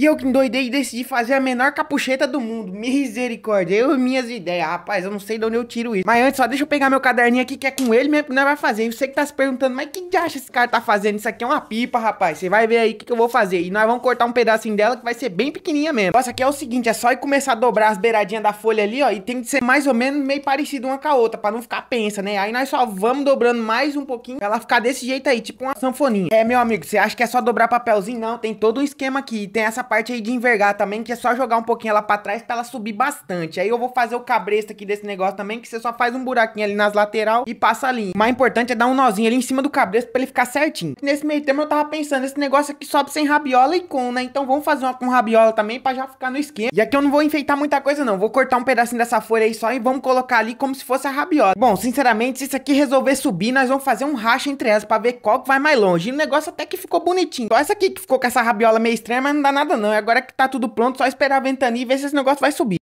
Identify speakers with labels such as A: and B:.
A: E eu que endoidei e decidi fazer a menor capucheta do mundo. Misericórdia, eu e minhas ideias. Rapaz, eu não sei de onde eu tiro isso. Mas antes, só deixa eu pegar meu caderninho aqui, que é com ele mesmo que nós vai fazer. E você que tá se perguntando, mas que acha esse cara tá fazendo? Isso aqui é uma pipa, rapaz. Você vai ver aí o que, que, eu vou fazer. E nós vamos cortar um pedacinho dela que vai ser bem pequenininha mesmo. Nossa, aqui é o seguinte, é só ir começar a dobrar as beiradinhas da folha ali, ó. E tem que ser mais ou menos meio parecido uma com a outra, pra não ficar pensa, né? Aí nós só vamos dobrando mais um pouquinho pra ela ficar desse jeito aí, tipo uma sanfoninha. É, meu amigo, você acha que é só dobrar papelzinho? Não, tem todo um esquema aqui. Tem essa parte aí de envergar também, que é só jogar um pouquinho ela pra trás pra ela subir bastante. Aí eu vou fazer o cabresto aqui desse negócio também, que você só faz um buraquinho ali nas lateral e passa a linha. O mais importante é dar um nozinho ali em cima do cabresto pra ele ficar certinho. Nesse meio tempo eu tava pensando, esse negócio aqui sobe sem rabiola e com, né? Então vamos fazer uma com rabiola também pra já ficar no esquema. E aqui eu não vou enfeitar muita coisa não, vou cortar um pedacinho dessa folha aí só e vamos colocar ali como se fosse a rabiola. Bom, sinceramente, se isso aqui resolver subir, nós vamos fazer um racha entre elas pra ver qual que vai mais longe. E o negócio até que ficou bonitinho. Só essa aqui que ficou com essa rabiola meio estranha, mas não dá nada nada não. É agora que tá tudo pronto, só esperar a ventania e ver se esse negócio vai subir.